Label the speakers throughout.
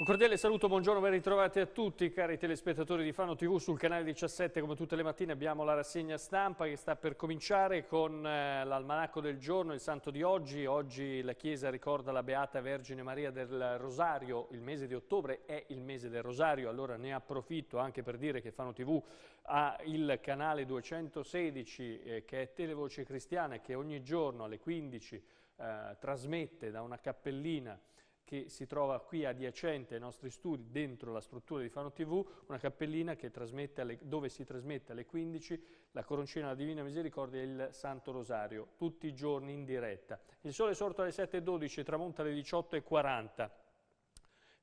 Speaker 1: Un cordiale saluto, buongiorno, ben ritrovati a tutti cari telespettatori di Fano TV sul canale 17 come tutte le mattine abbiamo la rassegna stampa che sta per cominciare con eh, l'almanacco del giorno, il santo di oggi, oggi la Chiesa ricorda la Beata Vergine Maria del Rosario, il mese di ottobre è il mese del Rosario, allora ne approfitto anche per dire che Fano TV ha il canale 216 eh, che è Televoce Cristiana che ogni giorno alle 15 eh, trasmette da una cappellina che si trova qui adiacente ai nostri studi, dentro la struttura di Fano TV, una cappellina alle, dove si trasmette alle 15 la coroncina della Divina Misericordia e il Santo Rosario, tutti i giorni in diretta. Il sole è sorto alle 7.12, tramonta alle 18.40.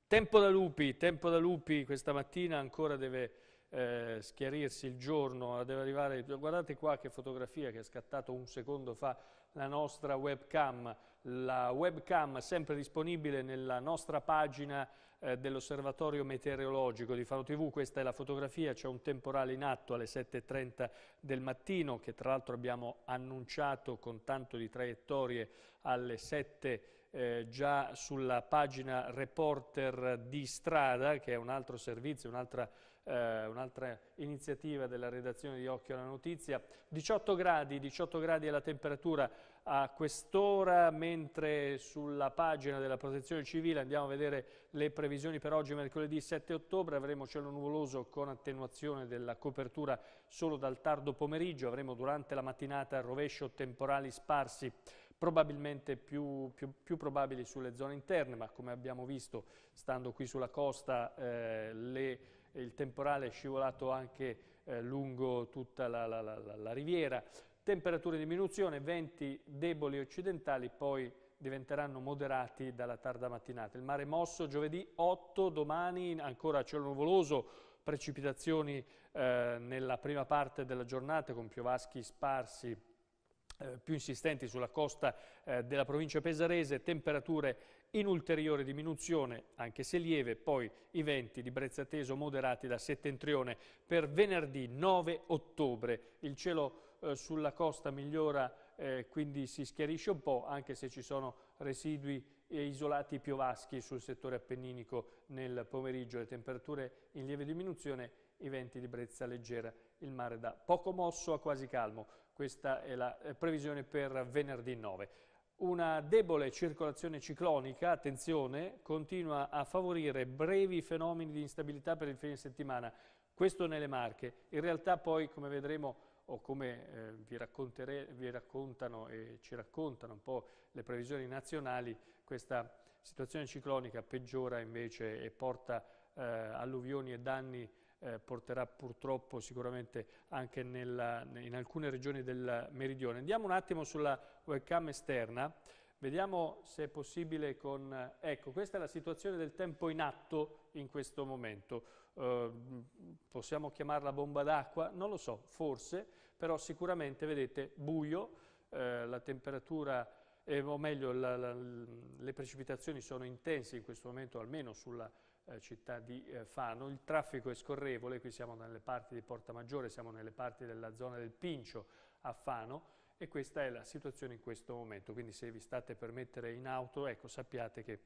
Speaker 1: Tempo da lupi, tempo da lupi, questa mattina ancora deve eh, schiarirsi il giorno, deve arrivare, guardate qua che fotografia che è scattato un secondo fa la nostra webcam, la webcam sempre disponibile nella nostra pagina eh, dell'osservatorio meteorologico di Faro TV, questa è la fotografia, c'è un temporale in atto alle 7.30 del mattino che tra l'altro abbiamo annunciato con tanto di traiettorie alle 7.30 eh, già sulla pagina Reporter di Strada, che è un altro servizio, un'altra eh, un'altra iniziativa della redazione di Occhio alla Notizia. 18 gradi, 18 gradi è la temperatura a quest'ora, mentre sulla pagina della Protezione Civile andiamo a vedere le previsioni per oggi, mercoledì 7 ottobre, avremo cielo nuvoloso con attenuazione della copertura solo dal tardo pomeriggio, avremo durante la mattinata rovescio temporali sparsi probabilmente più, più, più, probabili sulle zone interne, ma come abbiamo visto, stando qui sulla costa, eh, le, il temporale è scivolato anche eh, lungo tutta la, la, la, la riviera. Temperature in diminuzione, venti deboli occidentali, poi diventeranno moderati dalla tarda mattinata. Il mare mosso giovedì 8, domani ancora cielo nuvoloso, precipitazioni eh, nella prima parte della giornata con piovaschi sparsi eh, più insistenti sulla costa eh, della provincia pesarese, temperature in ulteriore diminuzione, anche se lieve, poi i venti di brezza teso moderati da settentrione. Per venerdì 9 ottobre il cielo eh, sulla costa migliora, eh, quindi si schiarisce un po', anche se ci sono residui e eh, isolati piovaschi sul settore appenninico nel pomeriggio. Le temperature in lieve diminuzione, i venti di brezza leggera il mare da poco mosso a quasi calmo. Questa è la eh, previsione per venerdì 9. Una debole circolazione ciclonica, attenzione, continua a favorire brevi fenomeni di instabilità per il fine settimana. Questo nelle Marche. In realtà poi, come vedremo o come eh, vi, vi, raccontano e ci raccontano un po' le previsioni nazionali, questa situazione ciclonica peggiora invece e porta eh, alluvioni e danni eh, porterà purtroppo sicuramente anche nella, in alcune regioni del meridione. Andiamo un attimo sulla webcam esterna, vediamo se è possibile con... Ecco, questa è la situazione del tempo in atto in questo momento. Eh, possiamo chiamarla bomba d'acqua? Non lo so, forse, però sicuramente, vedete, buio, eh, la temperatura... Eh, o meglio la, la, le precipitazioni sono intense in questo momento almeno sulla eh, città di eh, Fano. Il traffico è scorrevole, qui siamo nelle parti di Porta Maggiore, siamo nelle parti della zona del Pincio a Fano e questa è la situazione in questo momento. Quindi se vi state per mettere in auto, ecco, sappiate che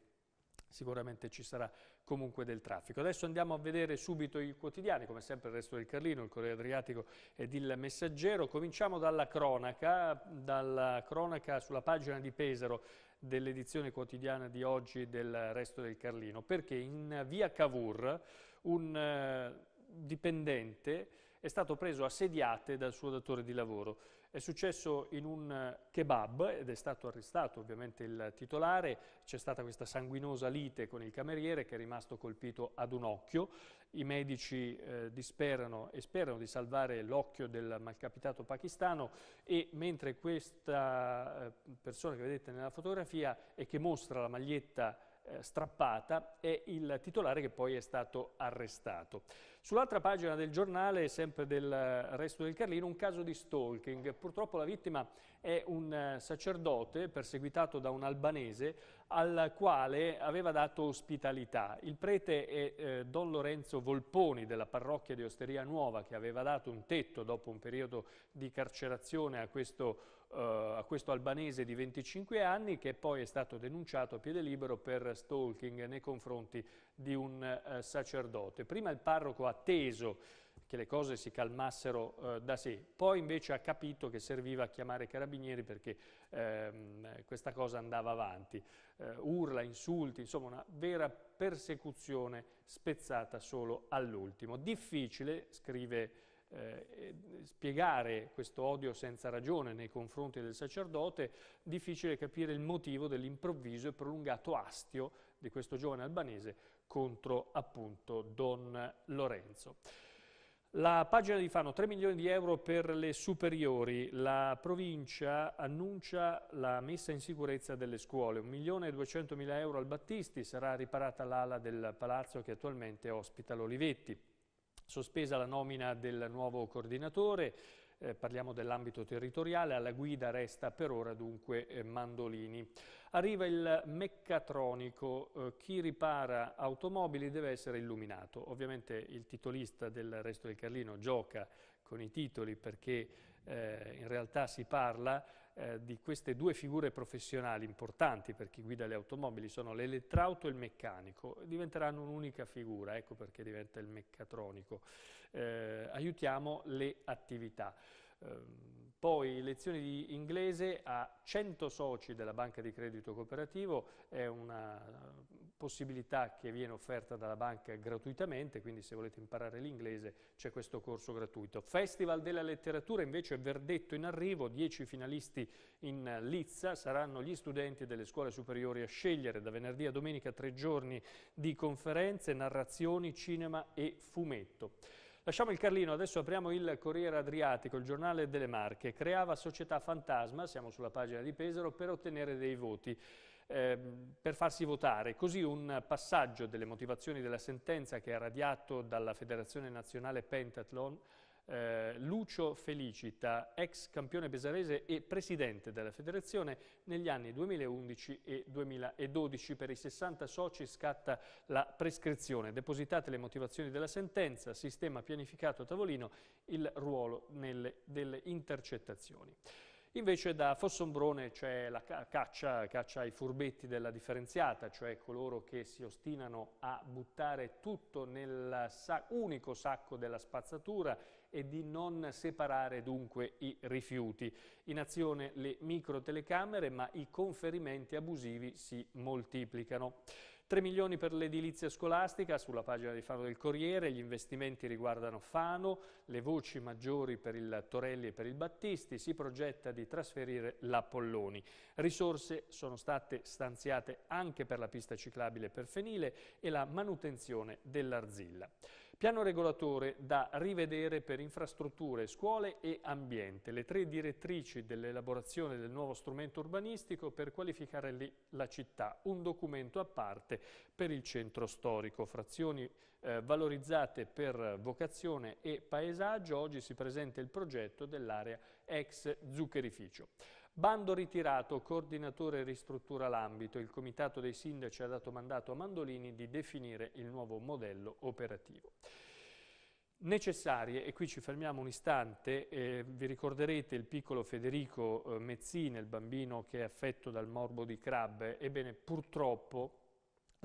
Speaker 1: sicuramente ci sarà comunque del traffico. Adesso andiamo a vedere subito i quotidiani, come sempre il resto del Carlino, il Corriere Adriatico ed il Messaggero. Cominciamo dalla cronaca, dalla cronaca sulla pagina di Pesaro dell'edizione quotidiana di oggi del resto del Carlino, perché in via Cavour un eh, dipendente è stato preso a sediate dal suo datore di lavoro. È successo in un eh, kebab ed è stato arrestato ovviamente il titolare, c'è stata questa sanguinosa lite con il cameriere che è rimasto colpito ad un occhio, i medici eh, disperano e sperano di salvare l'occhio del malcapitato pakistano e mentre questa eh, persona che vedete nella fotografia e che mostra la maglietta eh, strappata è il titolare che poi è stato arrestato. Sull'altra pagina del giornale, sempre del eh, resto del Carlino, un caso di stalking. Purtroppo la vittima è un eh, sacerdote perseguitato da un albanese al quale aveva dato ospitalità. Il prete è eh, Don Lorenzo Volponi della parrocchia di Osteria Nuova che aveva dato un tetto dopo un periodo di carcerazione a questo eh, a questo albanese di 25 anni che poi è stato denunciato a piede libero per stalking nei confronti di un eh, sacerdote. Prima il parroco ha atteso che le cose si calmassero eh, da sé, poi invece ha capito che serviva a chiamare i carabinieri perché ehm, questa cosa andava avanti. Eh, urla, insulti, insomma una vera persecuzione spezzata solo all'ultimo. Difficile, scrive eh, spiegare questo odio senza ragione nei confronti del sacerdote, difficile capire il motivo dell'improvviso e prolungato astio di questo giovane albanese contro appunto Don Lorenzo. La pagina di Fano, 3 milioni di euro per le superiori, la provincia annuncia la messa in sicurezza delle scuole, 1 milione e 200 mila euro al Battisti, sarà riparata l'ala del palazzo che attualmente ospita l'Olivetti. Sospesa la nomina del nuovo coordinatore, eh, parliamo dell'ambito territoriale, alla guida resta per ora dunque eh, Mandolini. Arriva il meccatronico, eh, chi ripara automobili deve essere illuminato. Ovviamente il titolista del Resto del Carlino gioca con i titoli perché eh, in realtà si parla eh, di queste due figure professionali importanti per chi guida le automobili sono l'elettrauto e il meccanico, diventeranno un'unica figura, ecco perché diventa il meccatronico. Eh, aiutiamo le attività. Ehm, poi lezioni di inglese a 100 soci della Banca di Credito Cooperativo è una possibilità che viene offerta dalla banca gratuitamente, quindi se volete imparare l'inglese c'è questo corso gratuito. Festival della letteratura invece è verdetto in arrivo, 10 finalisti in Lizza, saranno gli studenti delle scuole superiori a scegliere da venerdì a domenica tre giorni di conferenze, narrazioni, cinema e fumetto. Lasciamo il Carlino, adesso apriamo il Corriere Adriatico, il giornale delle Marche. Creava società fantasma, siamo sulla pagina di Pesaro, per ottenere dei voti ehm, per farsi votare. Così un passaggio delle motivazioni della sentenza che è radiato dalla Federazione Nazionale Pentathlon eh, Lucio Felicita, ex campione pesarese e presidente della federazione negli anni 2011 e 2012. Per i 60 soci scatta la prescrizione. Depositate le motivazioni della sentenza, sistema pianificato a tavolino, il ruolo nelle, delle intercettazioni. Invece da Fossombrone c'è la caccia, caccia ai furbetti della differenziata, cioè coloro che si ostinano a buttare tutto nel sa unico sacco della spazzatura e di non separare dunque i rifiuti. In azione le microtelecamere, ma i conferimenti abusivi si moltiplicano. 3 milioni per l'edilizia scolastica, sulla pagina di Fano del Corriere, gli investimenti riguardano Fano, le voci maggiori per il Torelli e per il Battisti, si progetta di trasferire l'Apolloni. Risorse sono state stanziate anche per la pista ciclabile per Fenile e la manutenzione dell'Arzilla. Piano regolatore da rivedere per infrastrutture, scuole e ambiente, le tre direttrici dell'elaborazione del nuovo strumento urbanistico per qualificare lì la città, un documento a parte per il centro storico, frazioni eh, valorizzate per vocazione e paesaggio, oggi si presenta il progetto dell'area ex zuccherificio. Bando ritirato, coordinatore ristruttura l'ambito. Il comitato dei sindaci ha dato mandato a Mandolini di definire il nuovo modello operativo necessarie, e qui ci fermiamo un istante, eh, vi ricorderete il piccolo Federico eh, Mezzina, il bambino che è affetto dal morbo di Crab, ebbene purtroppo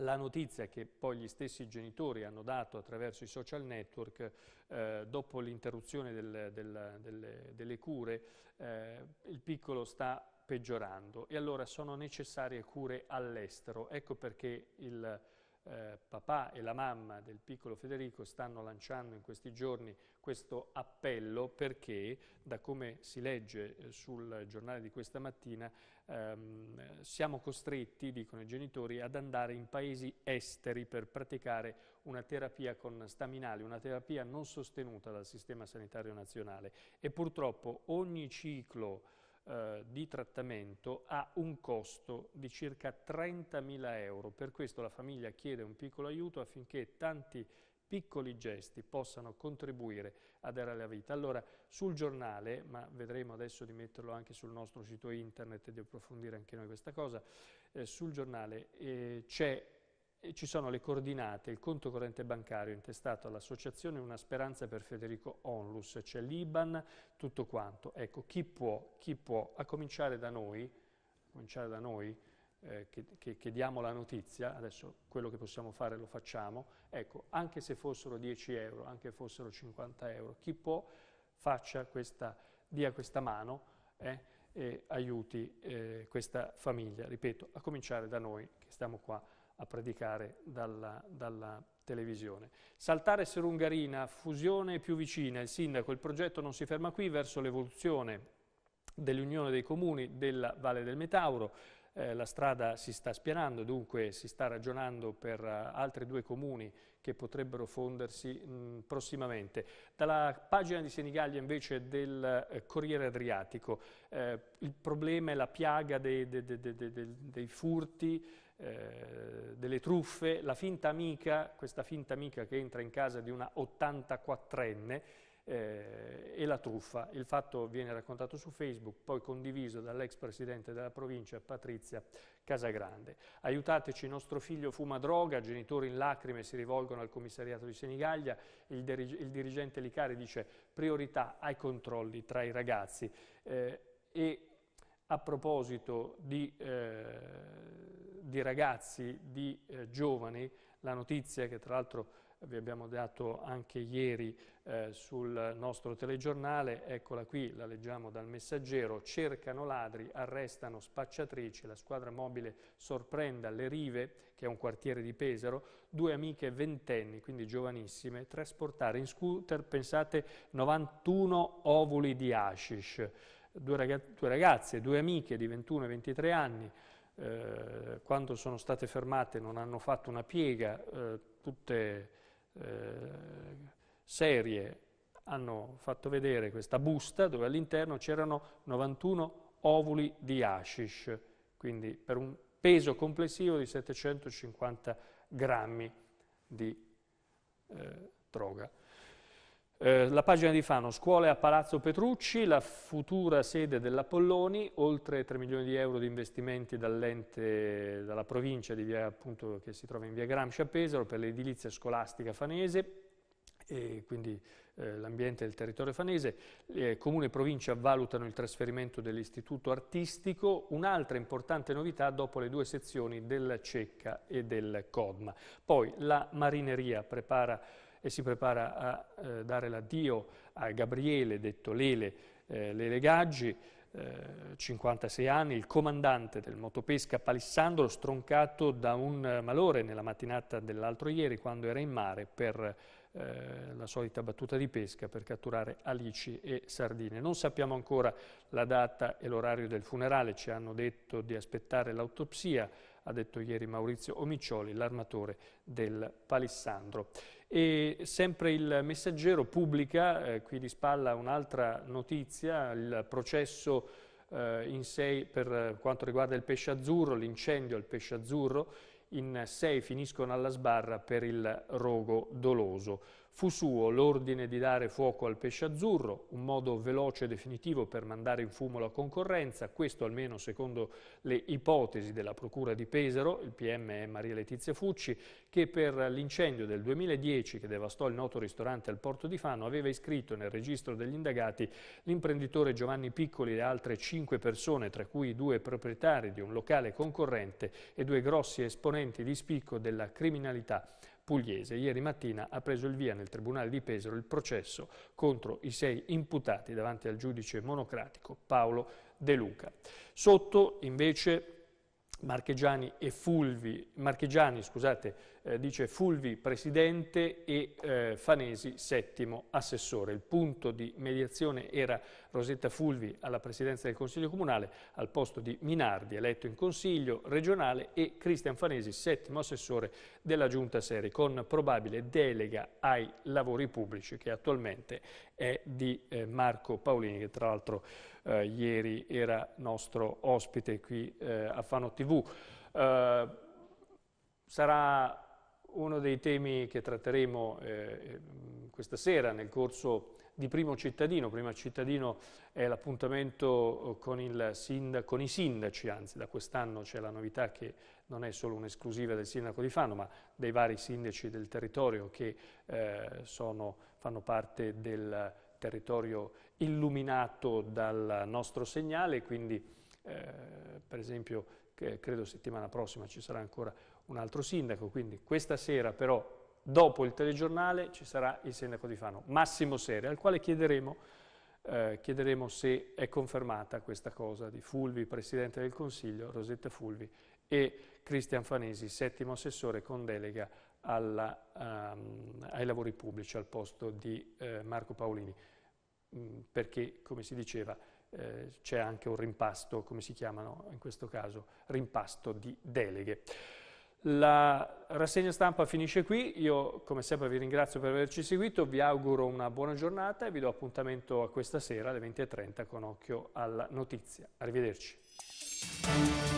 Speaker 1: la notizia che poi gli stessi genitori hanno dato attraverso i social network eh, dopo l'interruzione del, del, delle, delle, cure, eh, il piccolo sta peggiorando e allora sono necessarie cure all'estero. Ecco perché il eh, papà e la mamma del piccolo Federico stanno lanciando in questi giorni questo appello perché, da come si legge eh, sul giornale di questa mattina, ehm, siamo costretti, dicono i genitori, ad andare in paesi esteri per praticare una terapia con staminali, una terapia non sostenuta dal Sistema Sanitario Nazionale e purtroppo ogni ciclo eh, di trattamento ha un costo di circa 30.000 euro. Per questo la famiglia chiede un piccolo aiuto affinché tanti piccoli gesti possano contribuire a dare la vita. Allora, sul giornale, ma vedremo adesso di metterlo anche sul nostro sito internet e di approfondire anche noi questa cosa, eh, sul giornale eh, c'è ci sono le coordinate, il conto corrente bancario intestato all'associazione Una Speranza per Federico Onlus, c'è l'Iban, tutto quanto. Ecco, chi può, chi può, a cominciare da noi, a cominciare da noi eh, che, che, che, diamo la notizia, adesso quello che possiamo fare lo facciamo, ecco, anche se fossero 10 euro, anche se fossero 50 euro, chi può faccia questa, dia questa mano eh, e aiuti eh, questa famiglia, ripeto, a cominciare da noi che stiamo qua a predicare dalla, dalla televisione. Saltare Serungarina, fusione più vicina, il sindaco, il progetto non si ferma qui verso l'evoluzione dell'Unione dei Comuni della Valle del Metauro, eh, la strada si sta spianando, dunque si sta ragionando per eh, altri due comuni che potrebbero fondersi prossimamente. Dalla pagina di Senigallia invece del eh, Corriere Adriatico, eh, il problema è la piaga dei, dei, dei, dei furti, eh, delle truffe, la finta amica, questa finta amica che entra in casa di una 84enne, eh, e la truffa. Il fatto viene raccontato su Facebook, poi condiviso dall'ex presidente della provincia Patrizia Casagrande. Aiutateci, nostro figlio fuma droga, genitori in lacrime si rivolgono al commissariato di Senigallia, il, dirige, il dirigente Licari dice priorità ai controlli tra i ragazzi. Eh, e a proposito di... Eh, di ragazzi, di eh, giovani, la notizia che tra l'altro vi abbiamo dato anche ieri eh, sul nostro telegiornale, eccola qui, la leggiamo dal messaggero, cercano ladri, arrestano spacciatrici, la squadra mobile sorprende alle rive, che è un quartiere di Pesaro, due amiche ventenni, quindi giovanissime, trasportare in scooter, pensate, 91 ovuli di hashish, due, ragaz due ragazze, due amiche di 21 e 23 anni, eh, quando sono state fermate non hanno fatto una piega, eh, tutte eh, serie hanno fatto vedere questa busta dove all'interno c'erano 91 ovuli di hashish, quindi per un peso complessivo di 750 grammi di eh, droga. Eh, la pagina di Fano, scuole a Palazzo Petrucci, la futura sede dell'Apolloni, oltre 3 milioni di euro di investimenti dall'ente, dalla provincia via, appunto, che si trova in via Gramsci a Pesaro per l'edilizia scolastica fanese, e quindi eh, l'ambiente del territorio fanese, eh, Comune e Provincia valutano il trasferimento dell'istituto artistico, un'altra importante novità dopo le due sezioni del CECCA e del CODMA. Poi la marineria prepara e si prepara a eh, dare l'addio a Gabriele, detto Lele, eh, Lele Gaggi, 56 eh, anni, il comandante del motopesca Palissandro, stroncato da un malore nella mattinata dell'altro ieri quando era in mare per eh, la solita battuta di pesca per catturare alici e sardine. Non sappiamo ancora la data e l'orario del funerale, ci hanno detto di aspettare l'autopsia, ha detto ieri Maurizio Omiccioli, l'armatore del Palissandro. E sempre il messaggero pubblica, eh, qui di spalla un'altra notizia, il processo eh, in sei per eh, quanto riguarda il pesce azzurro, l'incendio al pesce azzurro, in sei finiscono alla sbarra per il rogo doloso. Fu suo l'ordine di dare fuoco al pesce azzurro, un modo veloce e definitivo per mandare in fumo la concorrenza, questo almeno secondo le ipotesi della Procura di Pesaro, il PM è Maria Letizia Fucci, che per l'incendio del 2010 che devastò il noto ristorante al porto di Fano aveva iscritto nel registro degli indagati l'imprenditore Giovanni Piccoli e altre cinque persone, tra cui due proprietari di un locale concorrente e due grossi esponenti di spicco della criminalità pugliese. Ieri mattina ha preso il via nel Tribunale di Pesaro il processo contro i sei imputati davanti al giudice monocratico Paolo De Luca. Sotto invece Marchegiani e Fulvi, Marchegiani scusate, eh, dice Fulvi presidente e eh, Fanesi settimo assessore. Il punto di mediazione era Rosetta Fulvi alla presidenza del Consiglio Comunale al posto di Minardi, eletto in Consiglio regionale, e Cristian Fanesi settimo assessore della Giunta Seri, con probabile delega ai lavori pubblici che attualmente è di eh, Marco Paolini, che tra l'altro eh, ieri era nostro ospite qui eh, a Fano TV. Eh, sarà uno dei temi che tratteremo eh, mm, questa sera nel corso di Primo Cittadino. Primo Cittadino è l'appuntamento eh, con, con, i sindaci, anzi da quest'anno c'è la novità che non è solo un'esclusiva del sindaco di Fano, ma dei vari sindaci del territorio che eh, sono, fanno parte del territorio illuminato dal nostro segnale, quindi eh, per esempio credo settimana prossima ci sarà ancora un altro sindaco, quindi questa sera però dopo il telegiornale ci sarà il sindaco di Fano, Massimo Sere, al quale chiederemo, eh, chiederemo se è confermata questa cosa di Fulvi, Presidente del Consiglio, Rosetta Fulvi e Cristian Fanesi, settimo assessore con delega alla, um, ai lavori pubblici al posto di eh, Marco Paolini. Mm, perché, come si diceva, eh, c'è anche un rimpasto, come si chiamano in questo caso, rimpasto di deleghe. La rassegna stampa finisce qui, io come sempre vi ringrazio per averci seguito, vi auguro una buona giornata e vi do appuntamento a questa sera alle 20.30 con occhio alla notizia. Arrivederci.